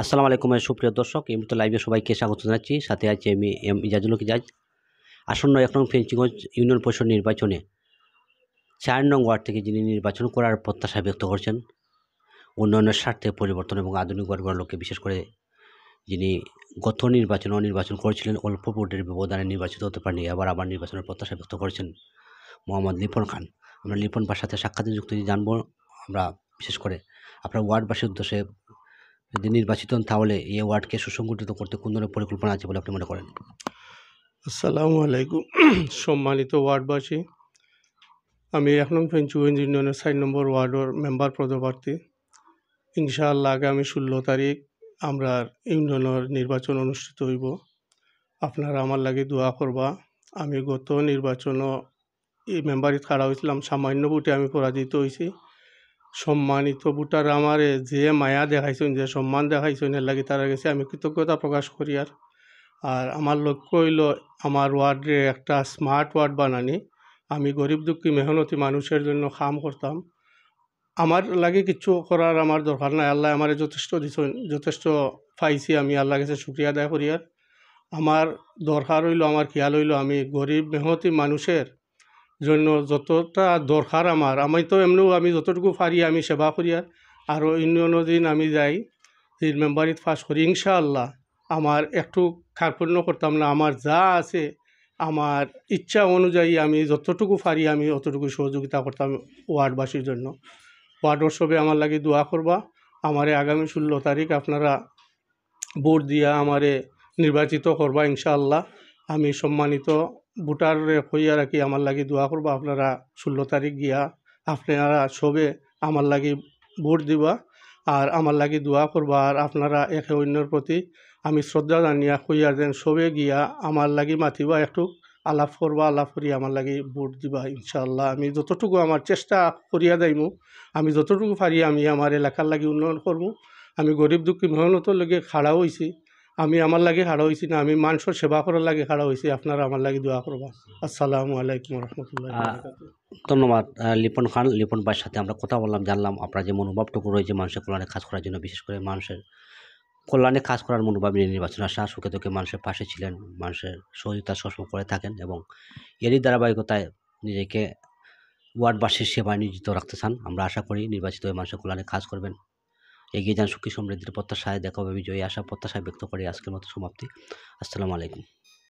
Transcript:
আসসালামু আলাইকুম সুপ্রিয় দর্শক এই মতো লাইভে সবাইকে স্বাগত জানাচ্ছি সাথে আছি আমি এম ইজাজুল ইজাজ আসন্ন এক নং ফেঞ্চিগঞ্জ ইউনিয়ন পরিষদ নির্বাচনে চার নং ওয়ার্ড থেকে যিনি নির্বাচন করার প্রত্যাশা ব্যক্ত করছেন উন্নয়নের স্বার্থে পরিবর্তন এবং আধুনিক ওয়ার্ডগুলোর লোককে বিশেষ করে যিনি গত নির্বাচন অনির্বাচন করেছিলেন অল্প ভোটের ব্যবধানে নির্বাচিত হতে পারেনি আবার আবার নির্বাচনের প্রত্যাশা ব্যক্ত করেছেন মোহাম্মদ লিপন খান আমরা লিপন বার সাথে সাক্ষাতে যুক্ত জানবো আমরা বিশেষ করে আপনার ওয়ার্ডবাসীর উদ্দেশ্যে যদি নির্বাচিত হন তাহলে এই ওয়ার্ডকে সুসংগঠিত করতে কোন ধরনের পরিকল্পনা আছে বলে আপনি মনে করেন আসসালামু আলাইকুম সম্মানিত ওয়ার্ডবাসী আমি এক নং ফেঞ্চুগঞ্জ ইউনিয়নের সাইড নম্বর ওয়ার্ডের মেম্বার পদপ্রার্থী ইনশাআল্লাহ আগামী ষোলো তারিখ আমরা ইউনিয়নের নির্বাচন অনুষ্ঠিত হইব আপনারা আমার লাগে দোয়া করবা আমি গত নির্বাচনও এই মেম্বারিত খাড়া হয়েছিলাম সামান্য ভোটে আমি পরাজিত হয়েছি সম্মানিত ভোটার আমারে যে মায়া দেখাইছেন যে সম্মান দেখাইছেন এর লাগে তারা গেছে আমি কৃতজ্ঞতা প্রকাশ করি আর আর আমার লক্ষ্য হইল আমার ওয়ার্ডে একটা স্মার্ট ওয়ার্ড বানানি আমি গরিব দুঃখী মেহনতি মানুষের জন্য কাম করতাম আমার লাগে কিছু করার আমার দরকার নাই আল্লাহ আমার যথেষ্ট দিছেন যথেষ্ট পাইছি আমি আল্লাহ কাছে সুক্রিয়া আদায় করি আর আমার দরকার হইল আমার খেয়াল হইল আমি গরিব মেহনতি মানুষের জন্য যতটা দরকার আমার আমি তো এমনিও আমি যতটুকু পারি আমি সেবা করি আর অন্য অন্য দিন আমি যাই দিন মেম্বারিত ফাঁস করি ইনশাআল্লাহ আমার একটু খারপূর্ণ করতাম না আমার যা আছে আমার ইচ্ছা অনুযায়ী আমি যতটুকু পারি আমি অতটুকু সহযোগিতা করতাম ওয়ার্ডবাসীর জন্য ওয়ার্ড উৎসবে আমার লাগে দোয়া করবা আমারে আগামী ষোলো তারিখ আপনারা ভোট দিয়া আমারে নির্বাচিত করবা ইনশাআল্লাহ আমি সম্মানিত ভোটার হইয়া রাখি আমার লাগি দোয়া করবো আপনারা ষোলো তারিখ গিয়া আপনারা সবে আমার লাগি ভোট দিবা আর আমার লাগি দোয়া করবা আর আপনারা একে অন্যের প্রতি আমি শ্রদ্ধা জানিয়া হইয়া যেন সবে গিয়া আমার লাগি মাতিবা একটু আলাপ করবা আলাপ করি আমার লাগে ভোট দিবা ইনশাল্লাহ আমি যতটুকু আমার চেষ্টা করিয়া যাইমু আমি যতটুকু পারি আমি আমার এলাকার লাগি উন্নয়ন করবো আমি গরিব দুঃখী মেহনতর লগে খাড়া হয়েছি আমি আমার লাগে হারা হয়েছি না আমি মানুষের সেবা করার লাগে হারা হয়েছি আপনারা আমার লাগে দোয়া করবা আসসালামু আলাইকুম রহমতুল্লাহ ধন্যবাদ লিপন খান লিপন ভাইয়ের সাথে আমরা কথা বললাম জানলাম আপনার যে মনোভাবটুকু রয়েছে মানুষের কল্যাণে কাজ করার জন্য বিশেষ করে মানুষের কল্যাণে কাজ করার মনোভাব নিয়ে নির্বাচন আসা সুখে দুঃখে মানুষের পাশে ছিলেন মানুষের সহযোগিতা সবসময় করে থাকেন এবং এরই ধারাবাহিকতায় নিজেকে ওয়ার্ডবাসীর সেবায় নিয়োজিত রাখতে চান আমরা আশা করি নির্বাচিত হয়ে মানুষের কল্যাণে কাজ করবেন এগিয়ে যান সুখী সমৃদ্ধির প্রত্যাশায় দেখা হবে বিজয়ী আশা প্রত্যাশায় ব্যক্ত করে আজকের মতো সমাপ্তি আসসালামু আলাইকুম